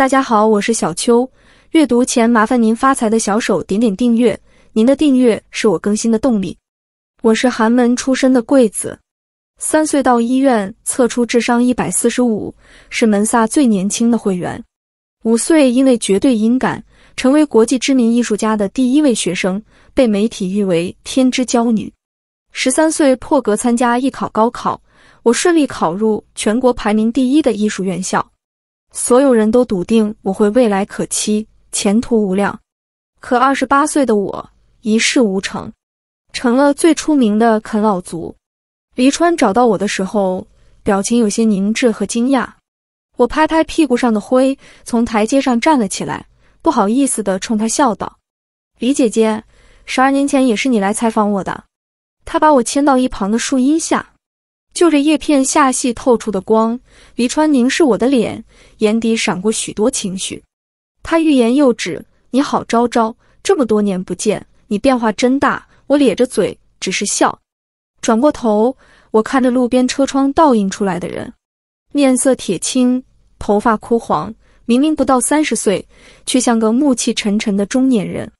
大家好，我是小秋。阅读前麻烦您发财的小手点点订阅，您的订阅是我更新的动力。我是寒门出身的贵子，三岁到医院测出智商一百四十五，是门萨最年轻的会员。五岁因为绝对音感，成为国际知名艺术家的第一位学生，被媒体誉为天之骄女。十三岁破格参加艺考高考，我顺利考入全国排名第一的艺术院校。所有人都笃定我会未来可期，前途无量。可二十八岁的我一事无成，成了最出名的啃老族。黎川找到我的时候，表情有些凝滞和惊讶。我拍拍屁股上的灰，从台阶上站了起来，不好意思的冲他笑道：“李姐姐，十二年前也是你来采访我的。”他把我牵到一旁的树荫下。就着叶片下细透出的光，黎川凝视我的脸，眼底闪过许多情绪。他欲言又止：“你好，昭昭，这么多年不见，你变化真大。”我咧着嘴，只是笑。转过头，我看着路边车窗倒映出来的人，面色铁青，头发枯黄，明明不到三十岁，却像个暮气沉沉的中年人，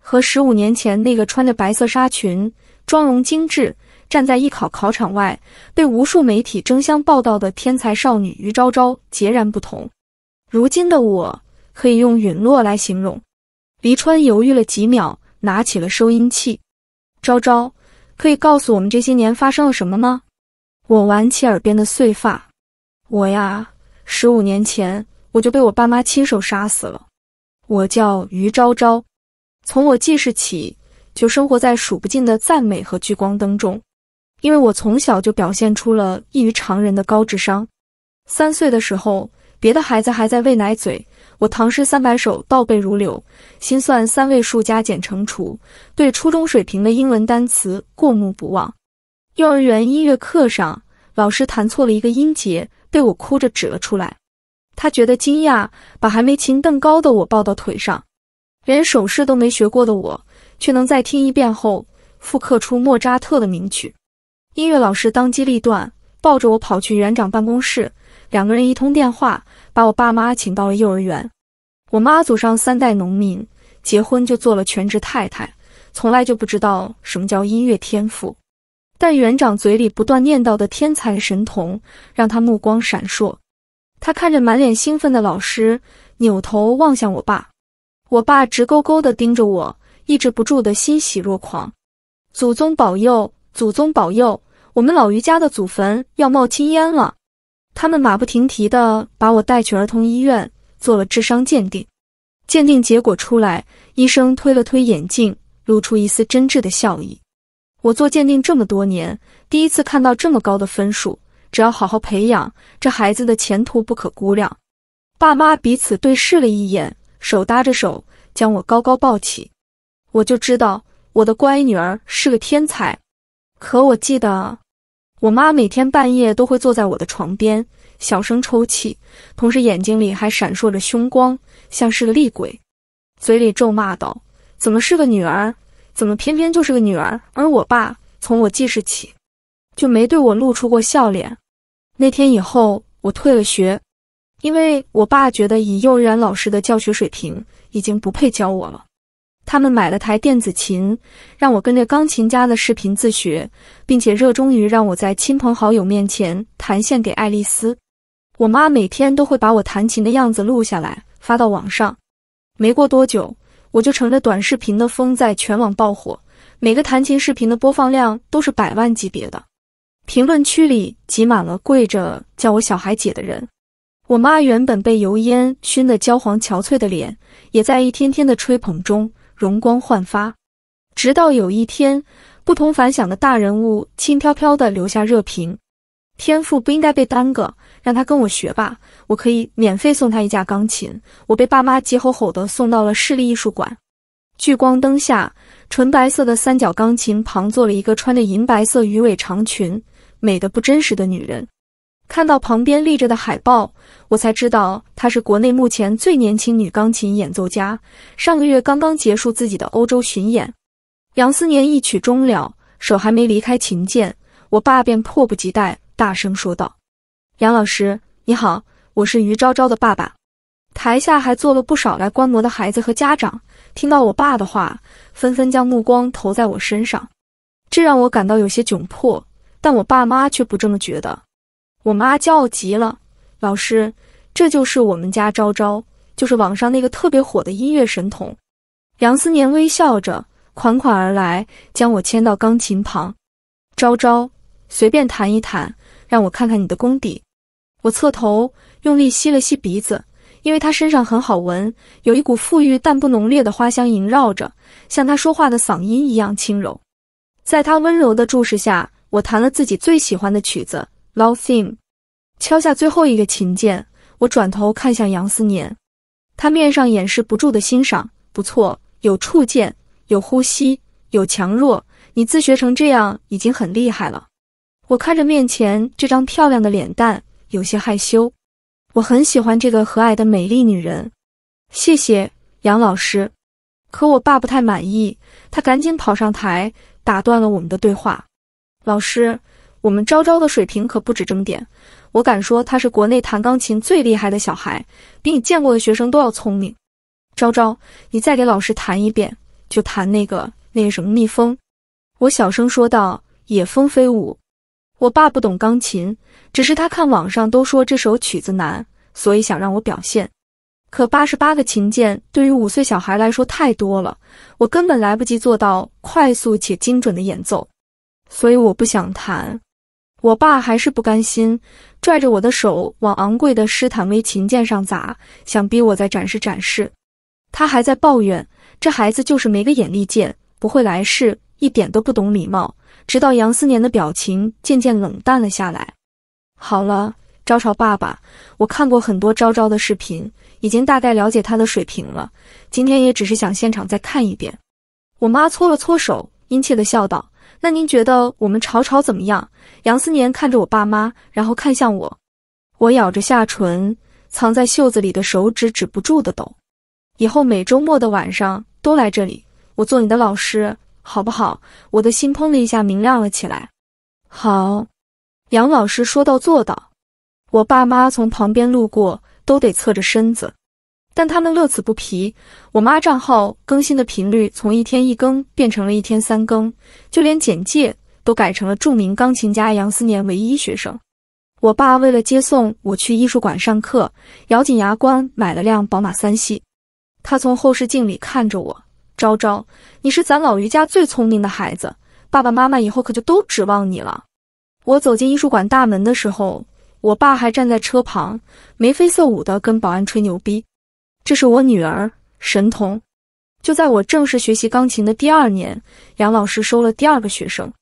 和十五年前那个穿着白色纱裙、妆容精致。站在艺考考场外，被无数媒体争相报道的天才少女于昭昭截然不同。如今的我，可以用陨落来形容。黎川犹豫了几秒，拿起了收音器：“昭昭，可以告诉我们这些年发生了什么吗？”我挽起耳边的碎发：“我呀，十五年前我就被我爸妈亲手杀死了。我叫于昭昭，从我记事起就生活在数不尽的赞美和聚光灯中。”因为我从小就表现出了异于常人的高智商。三岁的时候，别的孩子还在喂奶嘴，我唐诗三百首倒背如流，心算三位数加减乘除，对初中水平的英文单词过目不忘。幼儿园音乐课上，老师弹错了一个音节，被我哭着指了出来。他觉得惊讶，把还没琴凳高的我抱到腿上。连手势都没学过的我，却能在听一遍后复刻出莫扎特的名曲。音乐老师当机立断，抱着我跑去园长办公室，两个人一通电话，把我爸妈请到了幼儿园。我妈祖上三代农民，结婚就做了全职太太，从来就不知道什么叫音乐天赋。但园长嘴里不断念叨的天才神童，让他目光闪烁。他看着满脸兴奋的老师，扭头望向我爸，我爸直勾勾地盯着我，抑制不住的欣喜若狂。祖宗保佑！祖宗保佑，我们老于家的祖坟要冒青烟了。他们马不停蹄地把我带去儿童医院做了智商鉴定。鉴定结果出来，医生推了推眼镜，露出一丝真挚的笑意。我做鉴定这么多年，第一次看到这么高的分数。只要好好培养，这孩子的前途不可估量。爸妈彼此对视了一眼，手搭着手将我高高抱起。我就知道，我的乖女儿是个天才。可我记得，我妈每天半夜都会坐在我的床边，小声抽泣，同时眼睛里还闪烁着凶光，像是个厉鬼，嘴里咒骂道：“怎么是个女儿？怎么偏偏就是个女儿？”而我爸从我记事起，就没对我露出过笑脸。那天以后，我退了学，因为我爸觉得以幼儿园老师的教学水平，已经不配教我了。他们买了台电子琴，让我跟着钢琴家的视频自学，并且热衷于让我在亲朋好友面前弹献给爱丽丝。我妈每天都会把我弹琴的样子录下来，发到网上。没过多久，我就乘着短视频的风在全网爆火，每个弹琴视频的播放量都是百万级别的，评论区里挤满了跪着叫我小孩姐的人。我妈原本被油烟熏得焦黄憔悴的脸，也在一天天的吹捧中。容光焕发，直到有一天，不同凡响的大人物轻飘飘地留下热评：天赋不应该被耽搁，让他跟我学吧，我可以免费送他一架钢琴。我被爸妈急吼吼地送到了市立艺术馆，聚光灯下，纯白色的三角钢琴旁坐了一个穿着银白色鱼尾长裙、美的不真实的女人。看到旁边立着的海报，我才知道她是国内目前最年轻女钢琴演奏家。上个月刚刚结束自己的欧洲巡演。杨思年一曲终了，手还没离开琴键，我爸便迫不及待大声说道：“杨老师，你好，我是于昭昭的爸爸。”台下还坐了不少来观摩的孩子和家长，听到我爸的话，纷纷将目光投在我身上，这让我感到有些窘迫，但我爸妈却不这么觉得。我妈骄傲极了，老师，这就是我们家昭昭，就是网上那个特别火的音乐神童。梁思年微笑着款款而来，将我牵到钢琴旁。昭昭，随便弹一弹，让我看看你的功底。我侧头用力吸了吸鼻子，因为他身上很好闻，有一股馥郁但不浓烈的花香萦绕着，像他说话的嗓音一样轻柔。在他温柔的注视下，我弹了自己最喜欢的曲子。l o w t h e m e 敲下最后一个琴键，我转头看向杨思年，他面上掩饰不住的欣赏。不错，有触键，有呼吸，有强弱，你自学成这样已经很厉害了。我看着面前这张漂亮的脸蛋，有些害羞。我很喜欢这个和蔼的美丽女人。谢谢杨老师，可我爸不太满意，他赶紧跑上台，打断了我们的对话。老师。我们昭昭的水平可不止这么点，我敢说他是国内弹钢琴最厉害的小孩，比你见过的学生都要聪明。昭昭，你再给老师弹一遍，就弹那个那个什么蜜蜂。我小声说道：“野蜂飞舞。”我爸不懂钢琴，只是他看网上都说这首曲子难，所以想让我表现。可八十八个琴键对于五岁小孩来说太多了，我根本来不及做到快速且精准的演奏，所以我不想弹。我爸还是不甘心，拽着我的手往昂贵的施坦威琴键上砸，想逼我再展示展示。他还在抱怨这孩子就是没个眼力见，不会来事，一点都不懂礼貌。直到杨思年的表情渐渐冷淡了下来。好了，招招爸爸，我看过很多招招的视频，已经大概了解他的水平了。今天也只是想现场再看一遍。我妈搓了搓手，殷切地笑道：“那您觉得我们吵吵怎么样？”杨思年看着我爸妈，然后看向我。我咬着下唇，藏在袖子里的手指止不住的抖。以后每周末的晚上都来这里，我做你的老师，好不好？我的心砰的一下明亮了起来。好，杨老师说到做到。我爸妈从旁边路过都得侧着身子，但他们乐此不疲。我妈账号更新的频率从一天一更变成了一天三更，就连简介。都改成了著名钢琴家杨思年唯一学生。我爸为了接送我去艺术馆上课，咬紧牙关买了辆宝马三系。他从后视镜里看着我，昭昭，你是咱老于家最聪明的孩子，爸爸妈妈以后可就都指望你了。我走进艺术馆大门的时候，我爸还站在车旁，眉飞色舞地跟保安吹牛逼：“这是我女儿，神童。”就在我正式学习钢琴的第二年，杨老师收了第二个学生。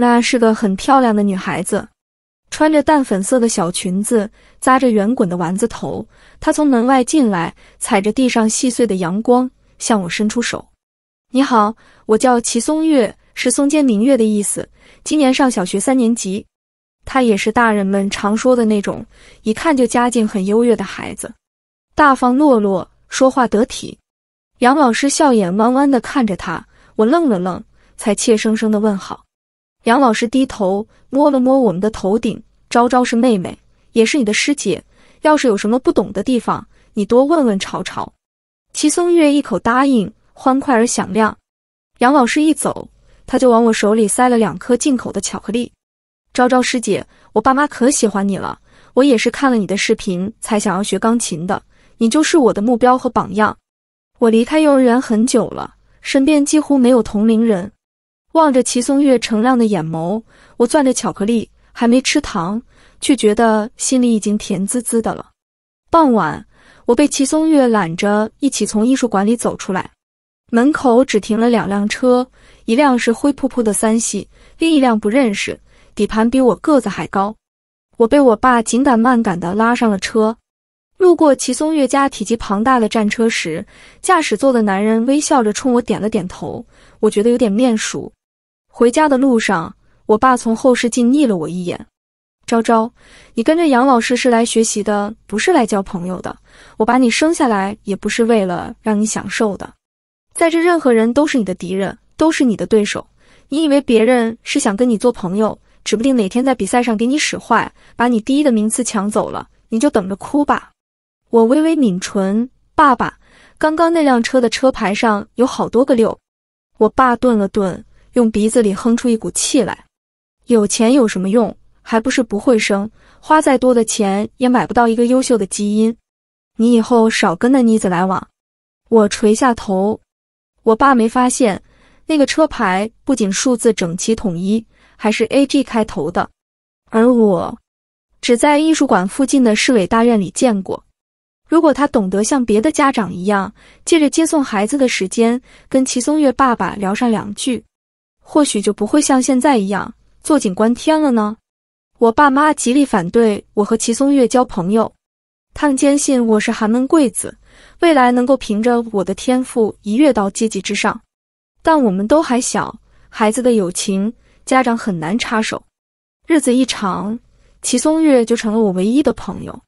那是个很漂亮的女孩子，穿着淡粉色的小裙子，扎着圆滚的丸子头。她从门外进来，踩着地上细碎的阳光，向我伸出手。你好，我叫齐松月，是松间明月的意思。今年上小学三年级。她也是大人们常说的那种，一看就家境很优越的孩子，大方落落，说话得体。杨老师笑眼弯弯的看着她，我愣了愣，才怯生生的问好。杨老师低头摸了摸我们的头顶，昭昭是妹妹，也是你的师姐。要是有什么不懂的地方，你多问问朝朝。齐松月一口答应，欢快而响亮。杨老师一走，他就往我手里塞了两颗进口的巧克力。昭昭师姐，我爸妈可喜欢你了。我也是看了你的视频才想要学钢琴的，你就是我的目标和榜样。我离开幼儿园很久了，身边几乎没有同龄人。望着齐松月澄亮的眼眸，我攥着巧克力，还没吃糖，却觉得心里已经甜滋滋的了。傍晚，我被齐松月揽着一起从艺术馆里走出来。门口只停了两辆车，一辆是灰扑扑的三系，另一辆不认识，底盘比我个子还高。我被我爸紧赶慢赶的拉上了车。路过齐松月家体积庞大的战车时，驾驶座的男人微笑着冲我点了点头，我觉得有点面熟。回家的路上，我爸从后视镜睨了我一眼：“昭昭，你跟着杨老师是来学习的，不是来交朋友的。我把你生下来也不是为了让你享受的。在这，任何人都是你的敌人，都是你的对手。你以为别人是想跟你做朋友，指不定哪天在比赛上给你使坏，把你第一的名次抢走了，你就等着哭吧。”我微微抿唇，爸爸，刚刚那辆车的车牌上有好多个六。我爸顿了顿。用鼻子里哼出一股气来，有钱有什么用？还不是不会生，花再多的钱也买不到一个优秀的基因。你以后少跟那妮子来往。我垂下头，我爸没发现那个车牌不仅数字整齐统一，还是 A G 开头的，而我只在艺术馆附近的市委大院里见过。如果他懂得像别的家长一样，借着接送孩子的时间跟齐松月爸爸聊上两句。或许就不会像现在一样坐井观天了呢。我爸妈极力反对我和齐松月交朋友，他们坚信我是寒门贵子，未来能够凭着我的天赋一跃到阶级之上。但我们都还小，孩子的友情，家长很难插手。日子一长，齐松月就成了我唯一的朋友。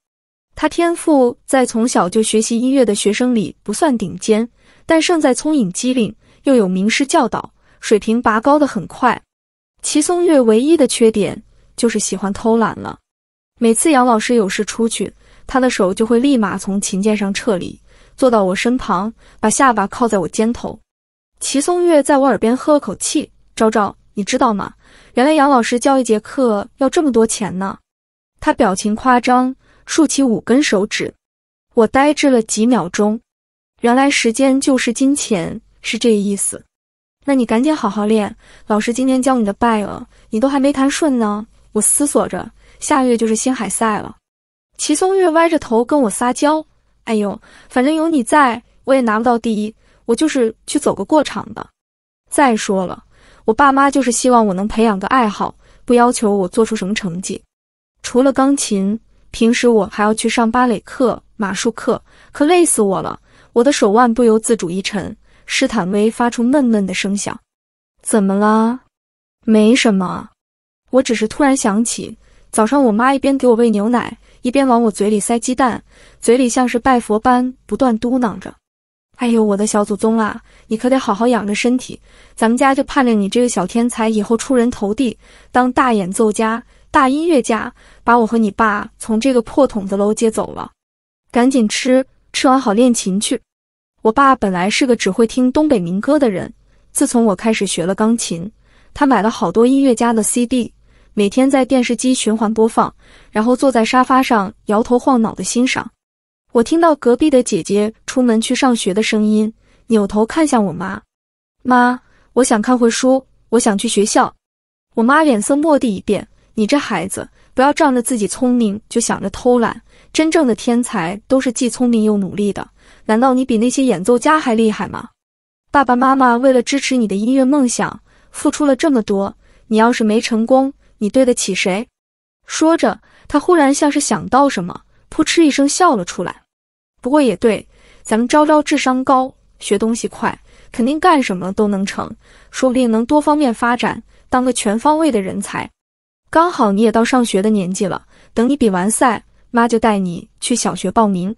他天赋在从小就学习音乐的学生里不算顶尖，但胜在聪颖机灵，又有名师教导。水平拔高的很快，齐松月唯一的缺点就是喜欢偷懒了。每次杨老师有事出去，他的手就会立马从琴键上撤离，坐到我身旁，把下巴靠在我肩头。齐松月在我耳边喝了口气：“昭昭，你知道吗？原来杨老师教一节课要这么多钱呢。”他表情夸张，竖起五根手指。我呆滞了几秒钟，原来时间就是金钱，是这意思。那你赶紧好好练，老师今天教你的拜厄，你都还没弹顺呢。我思索着，下月就是星海赛了。齐松月歪着头跟我撒娇，哎呦，反正有你在，我也拿不到第一，我就是去走个过场的。再说了，我爸妈就是希望我能培养个爱好，不要求我做出什么成绩。除了钢琴，平时我还要去上芭蕾课、马术课，可累死我了。我的手腕不由自主一沉。施坦威发出闷闷的声响。怎么了？没什么，我只是突然想起，早上我妈一边给我喂牛奶，一边往我嘴里塞鸡蛋，嘴里像是拜佛般不断嘟囔着：“哎呦我的小祖宗啊，你可得好好养着身体，咱们家就盼着你这个小天才以后出人头地，当大演奏家、大音乐家，把我和你爸从这个破筒子楼接走了。赶紧吃，吃完好练琴去。”我爸本来是个只会听东北民歌的人，自从我开始学了钢琴，他买了好多音乐家的 CD，每天在电视机循环播放，然后坐在沙发上摇头晃脑的欣赏。我听到隔壁的姐姐出门去上学的声音，扭头看向我妈。妈，我想看会书，我想去学校。我妈脸色蓦地一变，你这孩子，不要仗着自己聪明就想着偷懒。真正的天才都是既聪明又努力的。难道你比那些演奏家还厉害吗？爸爸妈妈为了支持你的音乐梦想，付出了这么多。你要是没成功，你对得起谁？说着，他忽然像是想到什么，扑哧一声笑了出来。不过也对，咱们昭昭智商高，学东西快，肯定干什么都能成，说不定能多方面发展，当个全方位的人才。刚好你也到上学的年纪了，等你比完赛。妈就带你去小学报名，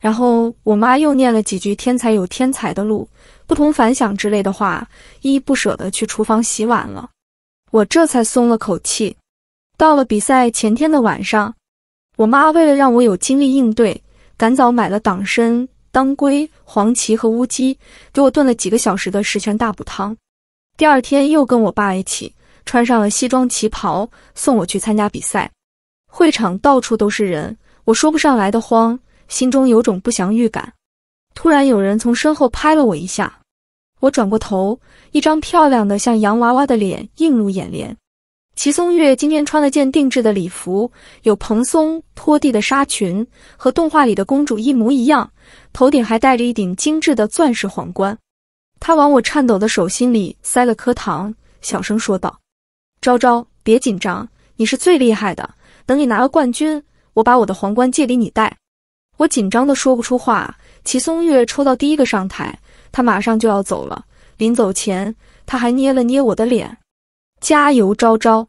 然后我妈又念了几句“天才有天才的路，不同凡响”之类的话，依依不舍的去厨房洗碗了。我这才松了口气。到了比赛前天的晚上，我妈为了让我有精力应对，赶早买了党参、当归、黄芪和乌鸡，给我炖了几个小时的十全大补汤。第二天又跟我爸一起穿上了西装旗袍，送我去参加比赛。会场到处都是人，我说不上来的慌，心中有种不祥预感。突然有人从身后拍了我一下，我转过头，一张漂亮的像洋娃娃的脸映入眼帘。齐松月今天穿了件定制的礼服，有蓬松拖地的纱裙，和动画里的公主一模一样，头顶还戴着一顶精致的钻石皇冠。她往我颤抖的手心里塞了颗糖，小声说道：“昭昭，别紧张，你是最厉害的。”等你拿了冠军，我把我的皇冠借给你戴。我紧张得说不出话。齐松月抽到第一个上台，他马上就要走了。临走前，他还捏了捏我的脸，加油，昭昭！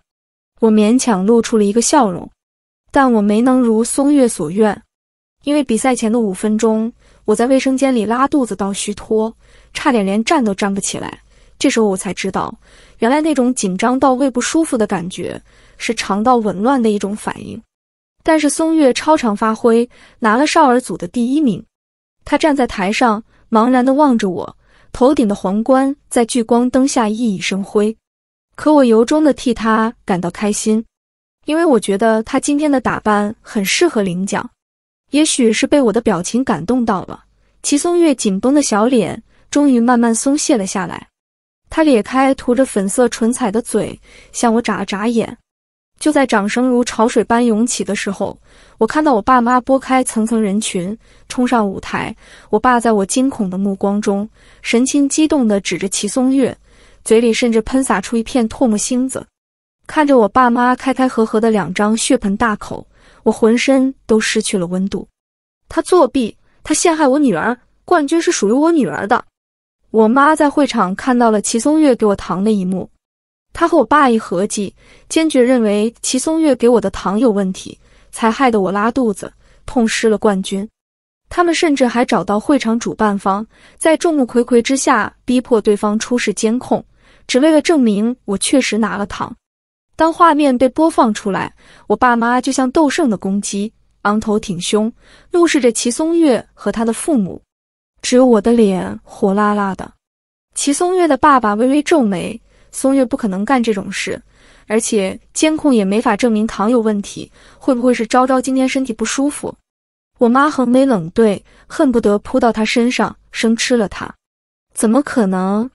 我勉强露出了一个笑容，但我没能如松月所愿，因为比赛前的五分钟，我在卫生间里拉肚子到虚脱，差点连站都站不起来。这时候我才知道，原来那种紧张到胃不舒服的感觉。是肠道紊乱的一种反应，但是松月超常发挥，拿了少儿组的第一名。他站在台上，茫然地望着我，头顶的皇冠在聚光灯下熠熠生辉。可我由衷地替他感到开心，因为我觉得他今天的打扮很适合领奖。也许是被我的表情感动到了，齐松月紧绷的小脸终于慢慢松懈了下来。他咧开涂着粉色唇彩的嘴，向我眨了眨眼。就在掌声如潮水般涌起的时候，我看到我爸妈拨开层层人群冲上舞台。我爸在我惊恐的目光中，神情激动地指着齐松月，嘴里甚至喷洒出一片唾沫星子。看着我爸妈开开合合的两张血盆大口，我浑身都失去了温度。他作弊，他陷害我女儿，冠军是属于我女儿的。我妈在会场看到了齐松月给我糖的一幕。他和我爸一合计，坚决认为齐松月给我的糖有问题，才害得我拉肚子，痛失了冠军。他们甚至还找到会场主办方，在众目睽睽之下逼迫对方出示监控，只为了证明我确实拿了糖。当画面被播放出来，我爸妈就像斗圣的公鸡，昂头挺胸，怒视着齐松月和他的父母。只有我的脸火辣辣的。齐松月的爸爸微微皱眉。松月不可能干这种事，而且监控也没法证明糖有问题。会不会是昭昭今天身体不舒服？我妈横眉冷对，恨不得扑到他身上生吃了他。怎么可能？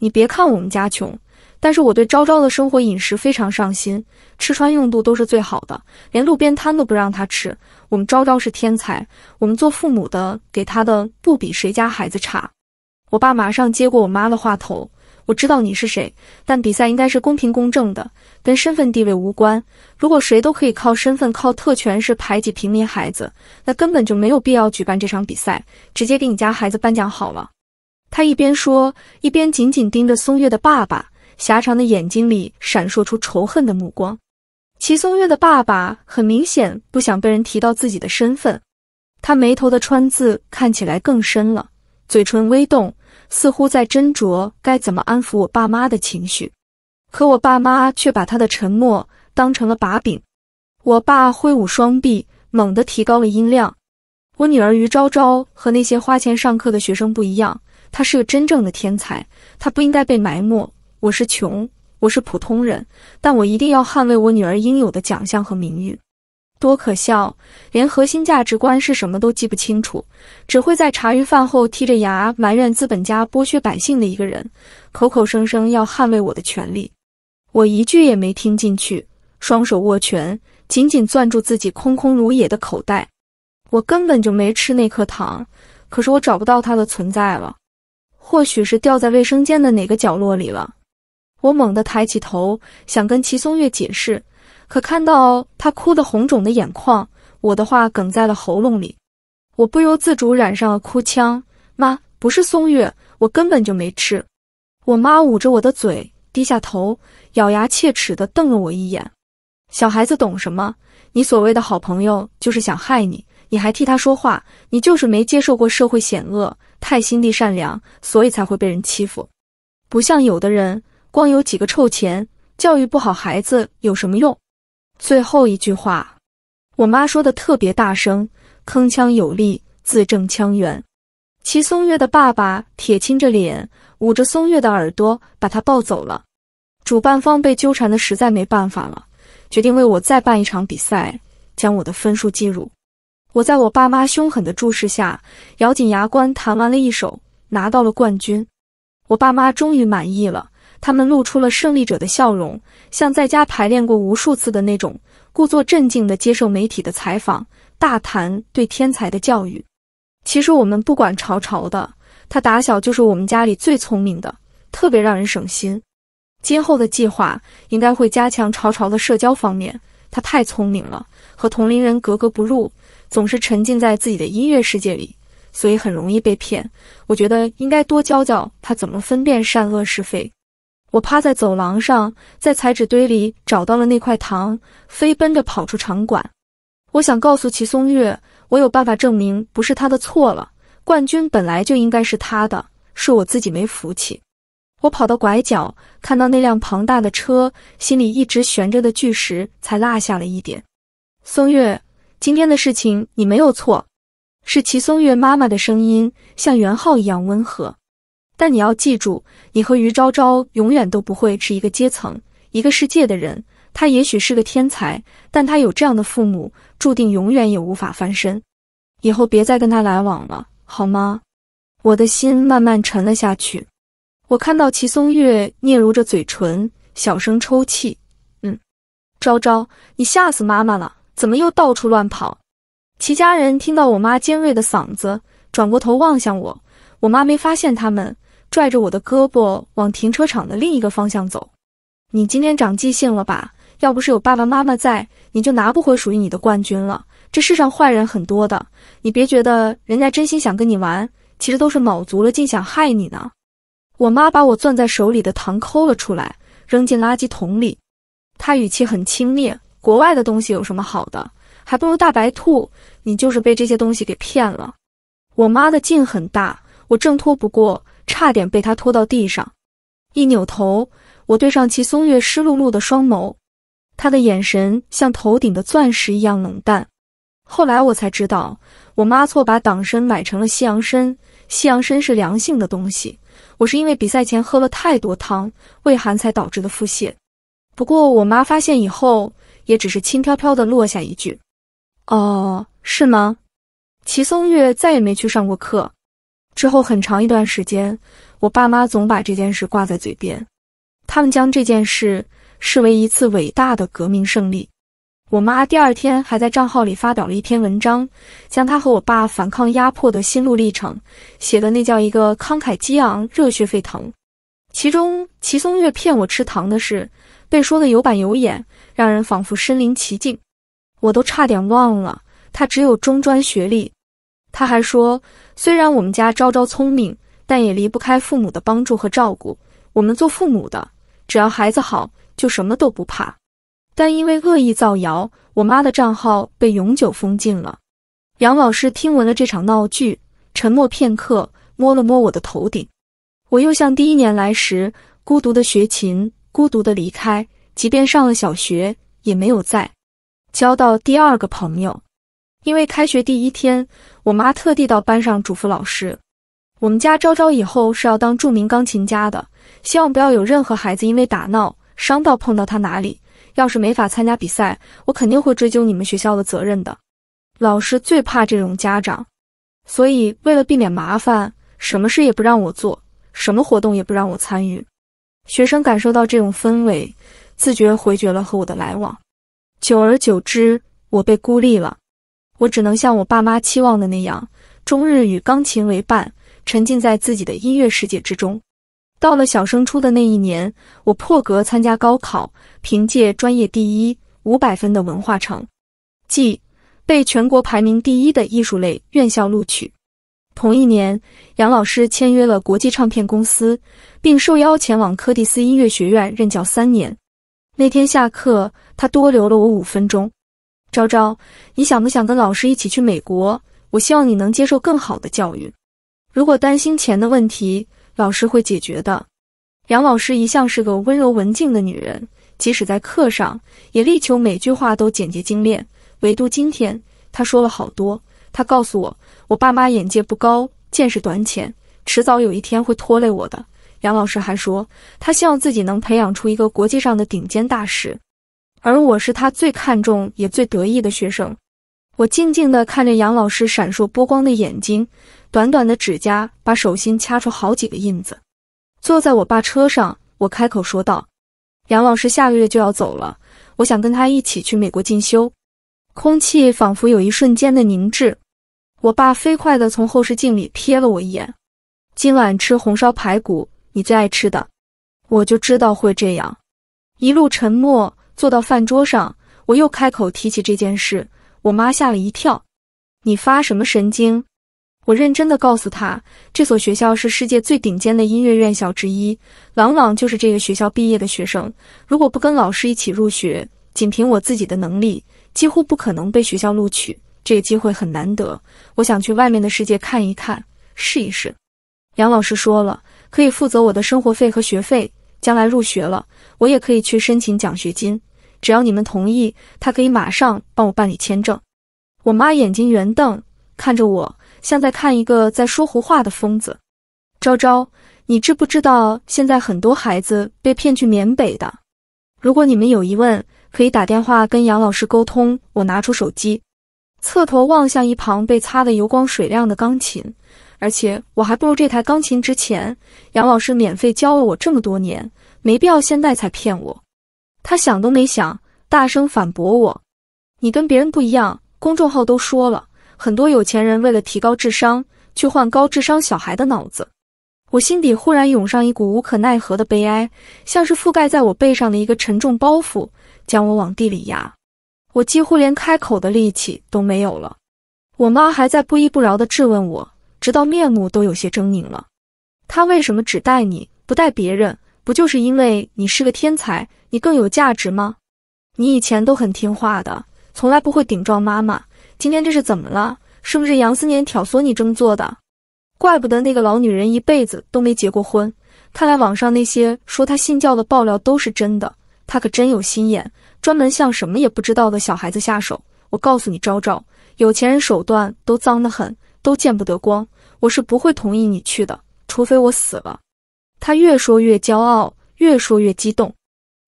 你别看我们家穷，但是我对昭昭的生活饮食非常上心，吃穿用度都是最好的，连路边摊都不让他吃。我们昭昭是天才，我们做父母的给他的不比谁家孩子差。我爸马上接过我妈的话头。我知道你是谁，但比赛应该是公平公正的，跟身份地位无关。如果谁都可以靠身份、靠特权是排挤平民孩子，那根本就没有必要举办这场比赛，直接给你家孩子颁奖好了。他一边说，一边紧紧盯着松月的爸爸，狭长的眼睛里闪烁出仇恨的目光。齐松月的爸爸很明显不想被人提到自己的身份，他眉头的川字看起来更深了，嘴唇微动。似乎在斟酌该怎么安抚我爸妈的情绪，可我爸妈却把他的沉默当成了把柄。我爸挥舞双臂，猛地提高了音量。我女儿于昭昭和那些花钱上课的学生不一样，她是个真正的天才，她不应该被埋没。我是穷，我是普通人，但我一定要捍卫我女儿应有的奖项和名誉。多可笑！连核心价值观是什么都记不清楚，只会在茶余饭后剔着牙埋怨资本家剥削百姓的一个人，口口声声要捍卫我的权利，我一句也没听进去。双手握拳，紧紧攥住自己空空如也的口袋。我根本就没吃那颗糖，可是我找不到它的存在了。或许是掉在卫生间的哪个角落里了。我猛地抬起头，想跟齐松月解释。可看到他哭得红肿的眼眶，我的话哽在了喉咙里，我不由自主染上了哭腔。妈，不是松月，我根本就没吃。我妈捂着我的嘴，低下头，咬牙切齿地瞪了我一眼。小孩子懂什么？你所谓的好朋友就是想害你，你还替他说话，你就是没接受过社会险恶，太心地善良，所以才会被人欺负。不像有的人，光有几个臭钱，教育不好孩子有什么用？最后一句话，我妈说的特别大声，铿锵有力，字正腔圆。齐松月的爸爸铁青着脸，捂着松月的耳朵，把他抱走了。主办方被纠缠的实在没办法了，决定为我再办一场比赛，将我的分数计入。我在我爸妈凶狠的注视下，咬紧牙关弹完了一首，拿到了冠军。我爸妈终于满意了。他们露出了胜利者的笑容，像在家排练过无数次的那种，故作镇静地接受媒体的采访，大谈对天才的教育。其实我们不管潮潮的，他打小就是我们家里最聪明的，特别让人省心。今后的计划应该会加强潮潮的社交方面，他太聪明了，和同龄人格格不入，总是沉浸在自己的音乐世界里，所以很容易被骗。我觉得应该多教教他怎么分辨善恶是非。我趴在走廊上，在彩纸堆里找到了那块糖，飞奔着跑出场馆。我想告诉齐松月，我有办法证明不是他的错了。冠军本来就应该是他的，是我自己没福气。我跑到拐角，看到那辆庞大的车，心里一直悬着的巨石才落下了一点。松月，今天的事情你没有错，是齐松月妈妈的声音，像元浩一样温和。但你要记住，你和于昭昭永远都不会是一个阶层、一个世界的人。他也许是个天才，但他有这样的父母，注定永远也无法翻身。以后别再跟他来往了，好吗？我的心慢慢沉了下去。我看到齐松月嗫嚅着嘴唇，小声抽泣。嗯，昭昭，你吓死妈妈了，怎么又到处乱跑？齐家人听到我妈尖锐的嗓子，转过头望向我。我妈没发现他们。拽着我的胳膊往停车场的另一个方向走。你今天长记性了吧？要不是有爸爸妈妈在，你就拿不回属于你的冠军了。这世上坏人很多的，你别觉得人家真心想跟你玩，其实都是卯足了劲想害你呢。我妈把我攥在手里的糖抠了出来，扔进垃圾桶里。她语气很轻蔑：“国外的东西有什么好的？还不如大白兔。你就是被这些东西给骗了。”我妈的劲很大，我挣脱不过。差点被他拖到地上，一扭头，我对上齐松月湿漉漉的双眸，他的眼神像头顶的钻石一样冷淡。后来我才知道，我妈错把党参买成了西洋参，西洋参是凉性的东西。我是因为比赛前喝了太多汤，胃寒才导致的腹泻。不过我妈发现以后，也只是轻飘飘的落下一句：“哦，是吗？”齐松月再也没去上过课。之后很长一段时间，我爸妈总把这件事挂在嘴边，他们将这件事视为一次伟大的革命胜利。我妈第二天还在账号里发表了一篇文章，将她和我爸反抗压迫的心路历程写的那叫一个慷慨激昂、热血沸腾。其中齐松月骗我吃糖的事被说的有板有眼，让人仿佛身临其境。我都差点忘了，他只有中专学历。他还说，虽然我们家昭昭聪明，但也离不开父母的帮助和照顾。我们做父母的，只要孩子好，就什么都不怕。但因为恶意造谣，我妈的账号被永久封禁了。杨老师听闻了这场闹剧，沉默片刻，摸了摸我的头顶。我又像第一年来时，孤独的学琴，孤独的离开。即便上了小学，也没有再交到第二个朋友。因为开学第一天，我妈特地到班上嘱咐老师：“我们家昭昭以后是要当著名钢琴家的，希望不要有任何孩子因为打闹伤到碰到他哪里。要是没法参加比赛，我肯定会追究你们学校的责任的。”老师最怕这种家长，所以为了避免麻烦，什么事也不让我做，什么活动也不让我参与。学生感受到这种氛围，自觉回绝了和我的来往。久而久之，我被孤立了。我只能像我爸妈期望的那样，终日与钢琴为伴，沉浸在自己的音乐世界之中。到了小升初的那一年，我破格参加高考，凭借专业第一、五百分的文化成绩，被全国排名第一的艺术类院校录取。同一年，杨老师签约了国际唱片公司，并受邀前往柯蒂斯音乐学院任教三年。那天下课，他多留了我五分钟。昭昭，你想不想跟老师一起去美国？我希望你能接受更好的教育。如果担心钱的问题，老师会解决的。杨老师一向是个温柔文静的女人，即使在课上，也力求每句话都简洁精炼。唯独今天，她说了好多。她告诉我，我爸妈眼界不高，见识短浅，迟早有一天会拖累我的。杨老师还说，他希望自己能培养出一个国际上的顶尖大师。而我是他最看重也最得意的学生，我静静地看着杨老师闪烁波光的眼睛，短短的指甲把手心掐出好几个印子。坐在我爸车上，我开口说道：“杨老师下个月就要走了，我想跟他一起去美国进修。”空气仿佛有一瞬间的凝滞，我爸飞快地从后视镜里瞥了我一眼：“今晚吃红烧排骨，你最爱吃的。”我就知道会这样。一路沉默。坐到饭桌上，我又开口提起这件事，我妈吓了一跳。你发什么神经？我认真的告诉他，这所学校是世界最顶尖的音乐院校之一，朗朗就是这个学校毕业的学生。如果不跟老师一起入学，仅凭我自己的能力，几乎不可能被学校录取。这个机会很难得，我想去外面的世界看一看，试一试。杨老师说了，可以负责我的生活费和学费，将来入学了，我也可以去申请奖学金。只要你们同意，他可以马上帮我办理签证。我妈眼睛圆瞪看着我，像在看一个在说胡话的疯子。昭昭，你知不知道现在很多孩子被骗去缅北的？如果你们有疑问，可以打电话跟杨老师沟通。我拿出手机，侧头望向一旁被擦得油光水亮的钢琴，而且我还不如这台钢琴值钱。杨老师免费教了我这么多年，没必要现在才骗我。他想都没想，大声反驳我：“你跟别人不一样，公众号都说了，很多有钱人为了提高智商，去换高智商小孩的脑子。”我心底忽然涌上一股无可奈何的悲哀，像是覆盖在我背上的一个沉重包袱，将我往地里压。我几乎连开口的力气都没有了。我妈还在不依不饶地质问我，直到面目都有些狰狞了。她为什么只带你不带别人？不就是因为你是个天才，你更有价值吗？你以前都很听话的，从来不会顶撞妈妈。今天这是怎么了？是不是杨思年挑唆你这么做的？怪不得那个老女人一辈子都没结过婚。看来网上那些说她信教的爆料都是真的。她可真有心眼，专门向什么也不知道的小孩子下手。我告诉你，昭昭，有钱人手段都脏得很，都见不得光。我是不会同意你去的，除非我死了。他越说越骄傲，越说越激动。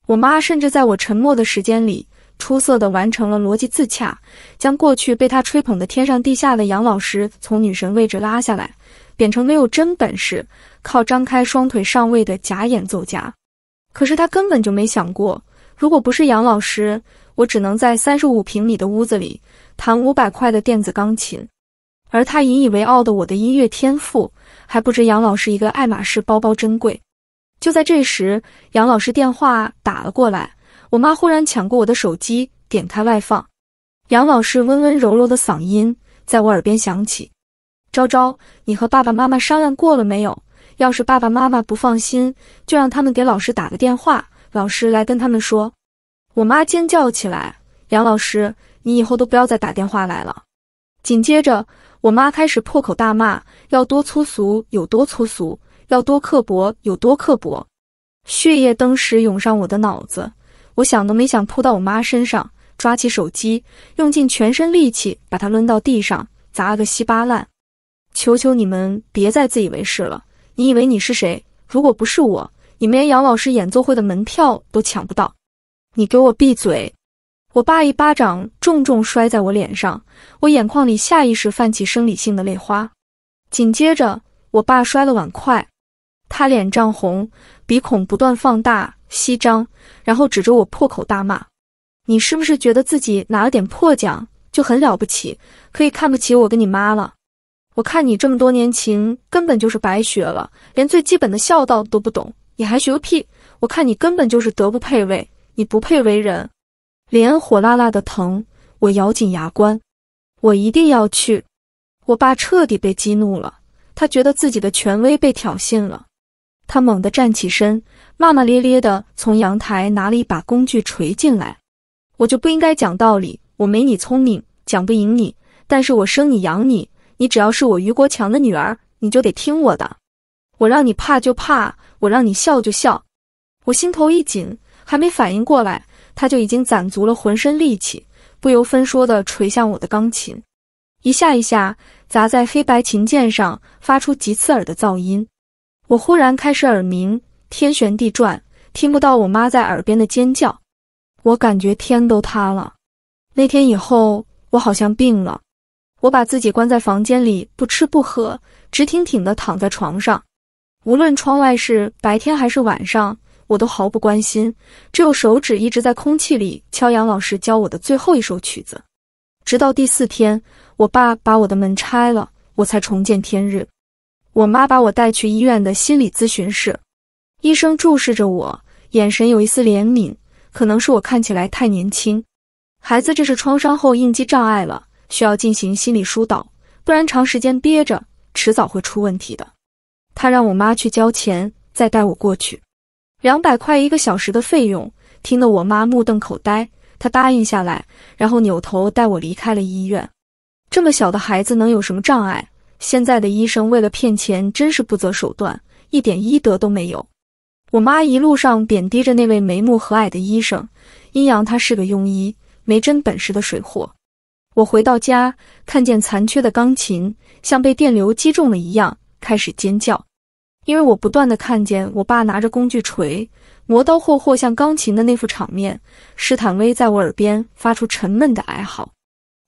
我妈甚至在我沉默的时间里，出色的完成了逻辑自洽，将过去被她吹捧的天上地下的杨老师从女神位置拉下来，贬成没有真本事、靠张开双腿上位的假演奏家。可是她根本就没想过，如果不是杨老师，我只能在三十五平米的屋子里弹五百块的电子钢琴，而她引以为傲的我的音乐天赋。还不知杨老师一个爱马仕包包珍贵。就在这时，杨老师电话打了过来，我妈忽然抢过我的手机，点开外放，杨老师温温柔柔的嗓音在我耳边响起：“昭昭，你和爸爸妈妈商量过了没有？要是爸爸妈妈不放心，就让他们给老师打个电话，老师来跟他们说。”我妈尖叫起来：“杨老师，你以后都不要再打电话来了！”紧接着。我妈开始破口大骂，要多粗俗有多粗俗，要多刻薄有多刻薄。血液当时涌上我的脑子，我想都没想，扑到我妈身上，抓起手机，用尽全身力气把她抡到地上，砸了个稀巴烂。求求你们别再自以为是了！你以为你是谁？如果不是我，你们连杨老师演奏会的门票都抢不到。你给我闭嘴！我爸一巴掌重重摔在我脸上，我眼眶里下意识泛起生理性的泪花。紧接着，我爸摔了碗筷，他脸涨红，鼻孔不断放大吸张，然后指着我破口大骂：“你是不是觉得自己拿了点破奖就很了不起，可以看不起我跟你妈了？我看你这么多年情根本就是白学了，连最基本的孝道都不懂，你还学个屁？我看你根本就是德不配位，你不配为人。”脸火辣辣的疼，我咬紧牙关，我一定要去。我爸彻底被激怒了，他觉得自己的权威被挑衅了。他猛地站起身，骂骂咧咧的从阳台拿了一把工具锤进来。我就不应该讲道理，我没你聪明，讲不赢你。但是我生你养你，你只要是我余国强的女儿，你就得听我的。我让你怕就怕，我让你笑就笑。我心头一紧，还没反应过来。他就已经攒足了浑身力气，不由分说地捶向我的钢琴，一下一下砸在黑白琴键上，发出极刺耳的噪音。我忽然开始耳鸣，天旋地转，听不到我妈在耳边的尖叫。我感觉天都塌了。那天以后，我好像病了，我把自己关在房间里，不吃不喝，直挺挺地躺在床上，无论窗外是白天还是晚上。我都毫不关心，只有手指一直在空气里敲杨老师教我的最后一首曲子，直到第四天，我爸把我的门拆了，我才重见天日。我妈把我带去医院的心理咨询室，医生注视着我，眼神有一丝怜悯，可能是我看起来太年轻。孩子，这是创伤后应激障碍了，需要进行心理疏导，不然长时间憋着，迟早会出问题的。他让我妈去交钱，再带我过去。两百块一个小时的费用，听得我妈目瞪口呆。她答应下来，然后扭头带我离开了医院。这么小的孩子能有什么障碍？现在的医生为了骗钱，真是不择手段，一点医德都没有。我妈一路上贬低着那位眉目和蔼的医生，阴阳他是个庸医，没真本事的水货。我回到家，看见残缺的钢琴，像被电流击中了一样，开始尖叫。因为我不断的看见我爸拿着工具锤磨刀霍霍像钢琴的那副场面，施坦威在我耳边发出沉闷的哀嚎。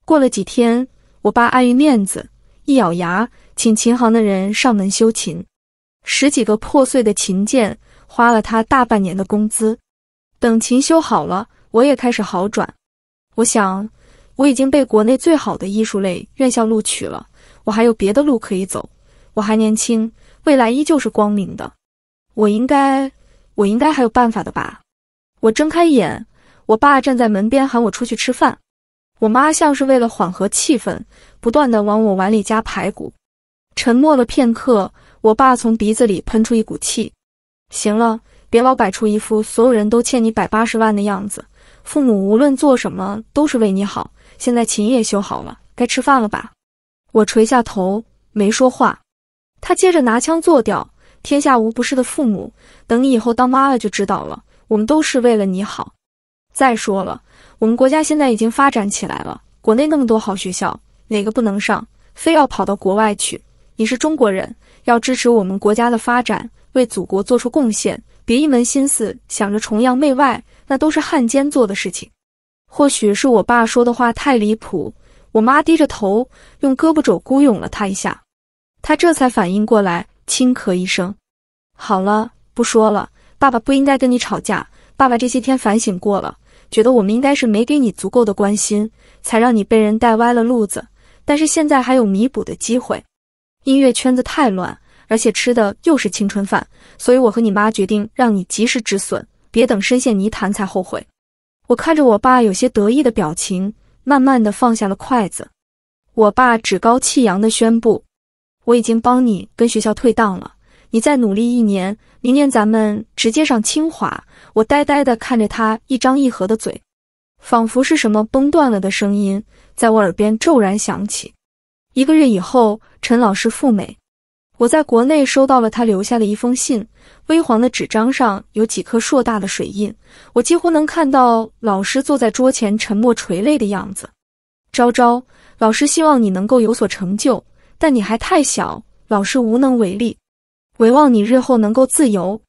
过了几天，我爸碍于面子，一咬牙，请琴行的人上门修琴。十几个破碎的琴键花了他大半年的工资。等琴修好了，我也开始好转。我想，我已经被国内最好的艺术类院校录取了。我还有别的路可以走，我还年轻。未来依旧是光明的，我应该，我应该还有办法的吧。我睁开眼，我爸站在门边喊我出去吃饭。我妈像是为了缓和气氛，不断的往我碗里夹排骨。沉默了片刻，我爸从鼻子里喷出一股气：“行了，别老摆出一副所有人都欠你百八十万的样子。父母无论做什么都是为你好。现在琴也修好了，该吃饭了吧？”我垂下头，没说话。他接着拿枪做掉天下无不是的父母，等你以后当妈了就知道了。我们都是为了你好。再说了，我们国家现在已经发展起来了，国内那么多好学校，哪个不能上？非要跑到国外去？你是中国人，要支持我们国家的发展，为祖国做出贡献，别一门心思想着崇洋媚外，那都是汉奸做的事情。或许是我爸说的话太离谱，我妈低着头用胳膊肘箍勇了他一下。他这才反应过来，轻咳一声：“好了，不说了。爸爸不应该跟你吵架。爸爸这些天反省过了，觉得我们应该是没给你足够的关心，才让你被人带歪了路子。但是现在还有弥补的机会。音乐圈子太乱，而且吃的又是青春饭，所以我和你妈决定让你及时止损，别等深陷泥潭才后悔。”我看着我爸有些得意的表情，慢慢的放下了筷子。我爸趾高气扬的宣布。我已经帮你跟学校退档了，你再努力一年，明年咱们直接上清华。我呆呆的看着他一张一合的嘴，仿佛是什么崩断了的声音在我耳边骤然响起。一个月以后，陈老师赴美，我在国内收到了他留下的一封信。微黄的纸张上有几颗硕大的水印，我几乎能看到老师坐在桌前沉默垂泪的样子。昭昭，老师希望你能够有所成就。但你还太小，老师无能为力，唯望你日后能够自由。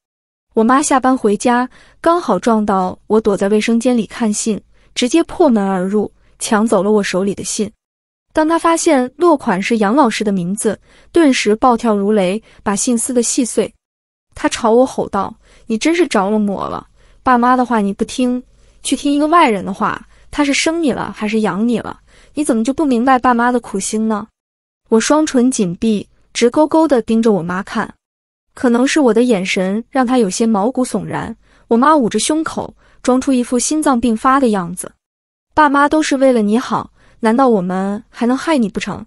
我妈下班回家，刚好撞到我躲在卫生间里看信，直接破门而入，抢走了我手里的信。当他发现落款是杨老师的名字，顿时暴跳如雷，把信撕得细碎。他朝我吼道：“你真是着了魔了！爸妈的话你不听，去听一个外人的话。他是生你了还是养你了？你怎么就不明白爸妈的苦心呢？”我双唇紧闭，直勾勾的盯着我妈看。可能是我的眼神让她有些毛骨悚然。我妈捂着胸口，装出一副心脏病发的样子。爸妈都是为了你好，难道我们还能害你不成？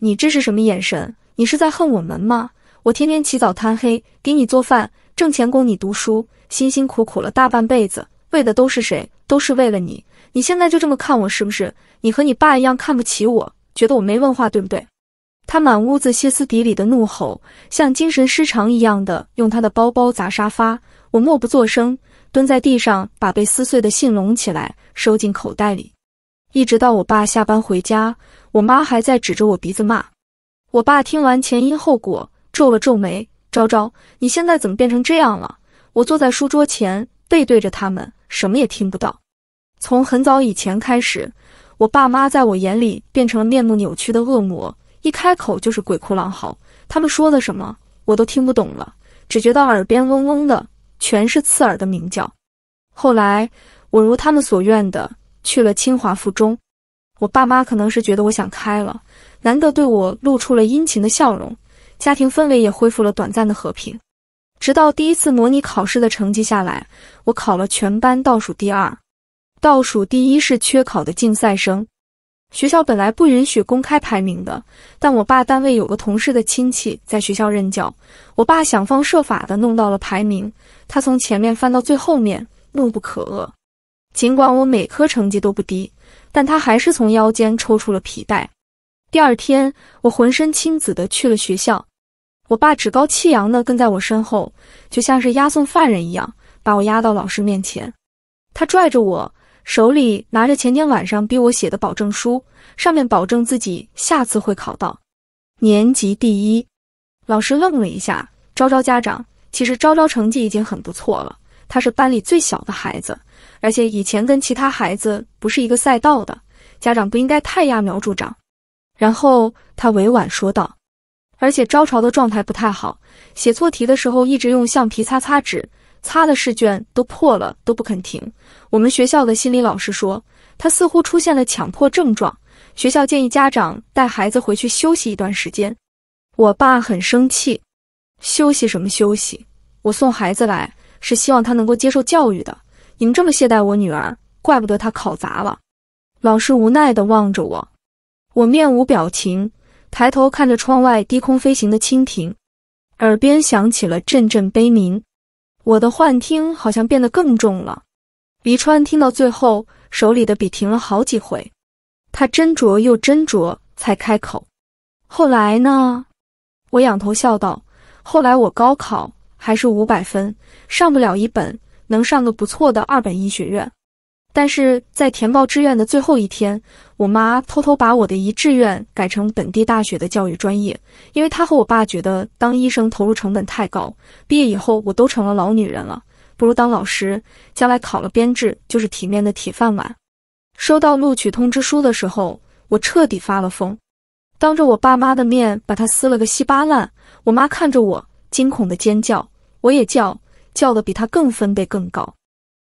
你这是什么眼神？你是在恨我们吗？我天天起早贪黑给你做饭，挣钱供你读书，辛辛苦苦了大半辈子，为的都是谁？都是为了你。你现在就这么看我，是不是？你和你爸一样看不起我，觉得我没文化，对不对？他满屋子歇斯底里的怒吼，像精神失常一样的用他的包包砸沙发。我默不作声，蹲在地上把被撕碎的信拢起来，收进口袋里。一直到我爸下班回家，我妈还在指着我鼻子骂。我爸听完前因后果，皱了皱眉：“昭昭，你现在怎么变成这样了？”我坐在书桌前，背对着他们，什么也听不到。从很早以前开始，我爸妈在我眼里变成了面目扭曲的恶魔。一开口就是鬼哭狼嚎，他们说的什么我都听不懂了，只觉得耳边嗡嗡的，全是刺耳的鸣叫。后来我如他们所愿的去了清华附中，我爸妈可能是觉得我想开了，难得对我露出了殷勤的笑容，家庭氛围也恢复了短暂的和平。直到第一次模拟考试的成绩下来，我考了全班倒数第二，倒数第一是缺考的竞赛生。学校本来不允许公开排名的，但我爸单位有个同事的亲戚在学校任教，我爸想方设法的弄到了排名。他从前面翻到最后面，怒不可遏。尽管我每科成绩都不低，但他还是从腰间抽出了皮带。第二天，我浑身青紫的去了学校，我爸趾高气扬的跟在我身后，就像是押送犯人一样，把我押到老师面前。他拽着我。手里拿着前天晚上逼我写的保证书，上面保证自己下次会考到年级第一。老师愣了一下，昭昭家长，其实昭昭成绩已经很不错了，他是班里最小的孩子，而且以前跟其他孩子不是一个赛道的，家长不应该太揠苗助长。然后他委婉说道，而且招潮的状态不太好，写错题的时候一直用橡皮擦擦纸。擦的试卷都破了都不肯停。我们学校的心理老师说，他似乎出现了强迫症状。学校建议家长带孩子回去休息一段时间。我爸很生气，休息什么休息？我送孩子来是希望他能够接受教育的。你们这么懈怠我女儿，怪不得她考砸了。老师无奈的望着我，我面无表情，抬头看着窗外低空飞行的蜻蜓，耳边响起了阵阵悲鸣。我的幻听好像变得更重了。黎川听到最后，手里的笔停了好几回，他斟酌又斟酌才开口：“后来呢？”我仰头笑道：“后来我高考还是五百分，上不了一本，能上个不错的二本医学院。”但是在填报志愿的最后一天，我妈偷偷把我的一志愿改成本地大学的教育专业，因为她和我爸觉得当医生投入成本太高，毕业以后我都成了老女人了，不如当老师，将来考了编制就是体面的铁饭碗。收到录取通知书的时候，我彻底发了疯，当着我爸妈的面把他撕了个稀巴烂。我妈看着我，惊恐的尖叫，我也叫，叫的比她更分贝更高。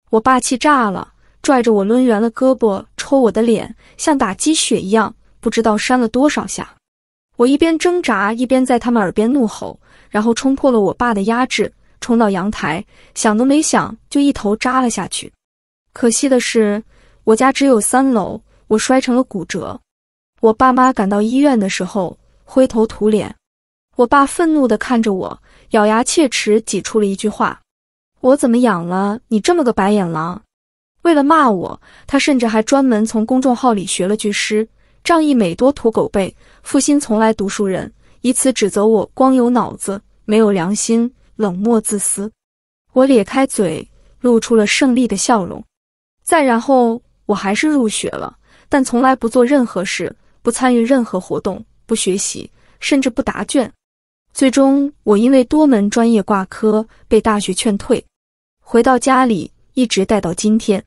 我爸气炸了。拽着我抡圆了胳膊抽我的脸，像打鸡血一样，不知道扇了多少下。我一边挣扎，一边在他们耳边怒吼，然后冲破了我爸的压制，冲到阳台，想都没想就一头扎了下去。可惜的是，我家只有三楼，我摔成了骨折。我爸妈赶到医院的时候灰头土脸，我爸愤怒地看着我，咬牙切齿挤出了一句话：“我怎么养了你这么个白眼狼？”为了骂我，他甚至还专门从公众号里学了句诗：“仗义每多屠狗辈，负心从来读书人”，以此指责我光有脑子没有良心，冷漠自私。我咧开嘴，露出了胜利的笑容。再然后，我还是入学了，但从来不做任何事，不参与任何活动，不学习，甚至不答卷。最终，我因为多门专业挂科，被大学劝退。回到家里，一直待到今天。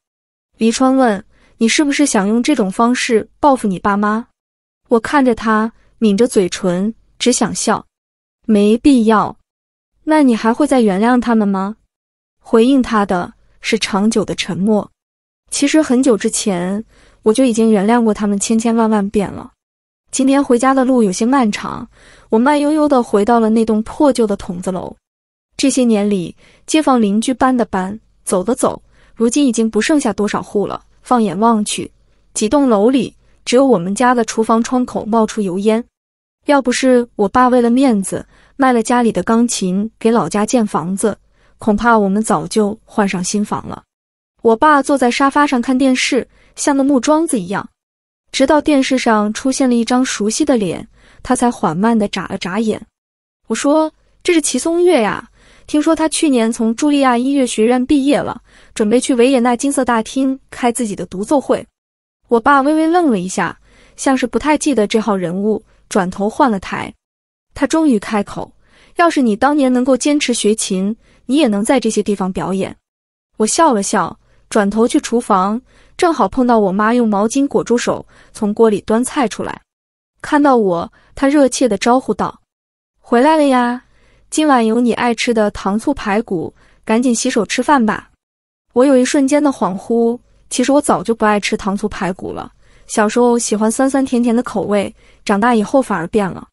黎川问：“你是不是想用这种方式报复你爸妈？”我看着他，抿着嘴唇，只想笑。没必要。那你还会再原谅他们吗？回应他的是长久的沉默。其实很久之前，我就已经原谅过他们千千万万遍了。今天回家的路有些漫长，我慢悠悠地回到了那栋破旧的筒子楼。这些年里，街坊邻居搬的搬，走的走。如今已经不剩下多少户了。放眼望去，几栋楼里只有我们家的厨房窗口冒出油烟。要不是我爸为了面子卖了家里的钢琴给老家建房子，恐怕我们早就换上新房了。我爸坐在沙发上看电视，像个木桩子一样。直到电视上出现了一张熟悉的脸，他才缓慢地眨了眨眼。我说：“这是齐松月呀。”听说他去年从茱莉亚音乐学院毕业了，准备去维也纳金色大厅开自己的独奏会。我爸微微愣了一下，像是不太记得这号人物，转头换了台。他终于开口：“要是你当年能够坚持学琴，你也能在这些地方表演。”我笑了笑，转头去厨房，正好碰到我妈用毛巾裹住手，从锅里端菜出来。看到我，她热切的招呼道：“回来了呀。”今晚有你爱吃的糖醋排骨，赶紧洗手吃饭吧。我有一瞬间的恍惚，其实我早就不爱吃糖醋排骨了。小时候喜欢酸酸甜甜的口味，长大以后反而变了。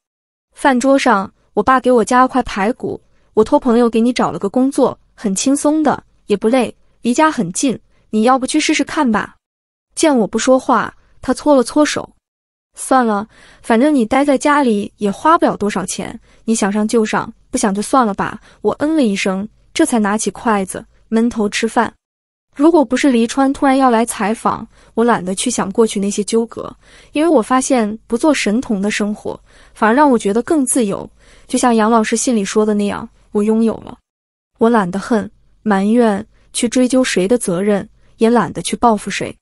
饭桌上，我爸给我夹了块排骨。我托朋友给你找了个工作，很轻松的，也不累，离家很近。你要不去试试看吧？见我不说话，他搓了搓手。算了，反正你待在家里也花不了多少钱，你想上就上，不想就算了吧。我嗯了一声，这才拿起筷子闷头吃饭。如果不是黎川突然要来采访，我懒得去想过去那些纠葛，因为我发现不做神童的生活反而让我觉得更自由。就像杨老师信里说的那样，我拥有了，我懒得恨、埋怨，去追究谁的责任，也懒得去报复谁。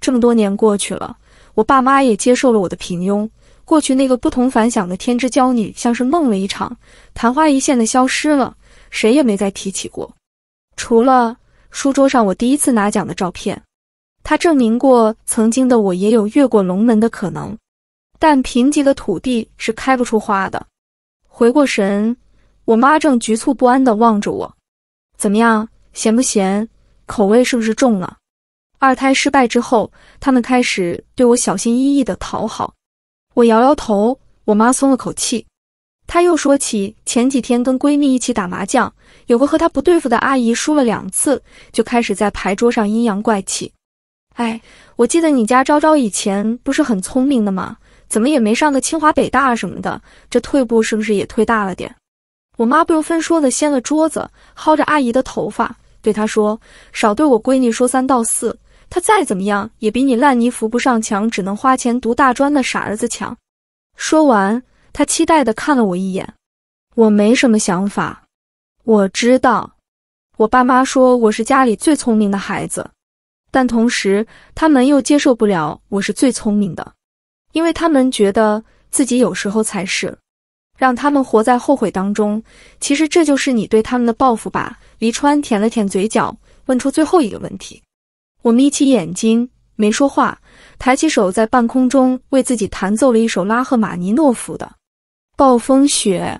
这么多年过去了。我爸妈也接受了我的平庸，过去那个不同凡响的天之骄女像是梦了一场，昙花一现的消失了，谁也没再提起过，除了书桌上我第一次拿奖的照片，它证明过曾经的我也有越过龙门的可能，但贫瘠的土地是开不出花的。回过神，我妈正局促不安地望着我，怎么样，咸不咸，口味是不是重了？二胎失败之后，他们开始对我小心翼翼的讨好。我摇摇头，我妈松了口气。她又说起前几天跟闺蜜一起打麻将，有个和她不对付的阿姨输了两次，就开始在牌桌上阴阳怪气。哎，我记得你家昭昭以前不是很聪明的吗？怎么也没上个清华北大什么的？这退步是不是也退大了点？我妈不由分说的掀了桌子，薅着阿姨的头发，对她说：“少对我闺女说三道四。”他再怎么样也比你烂泥扶不上墙，只能花钱读大专的傻儿子强。说完，他期待的看了我一眼。我没什么想法。我知道，我爸妈说我是家里最聪明的孩子，但同时他们又接受不了我是最聪明的，因为他们觉得自己有时候才是。让他们活在后悔当中，其实这就是你对他们的报复吧？黎川舔了舔嘴角，问出最后一个问题。我眯起眼睛，没说话，抬起手，在半空中为自己弹奏了一首拉赫玛尼诺夫的《暴风雪》。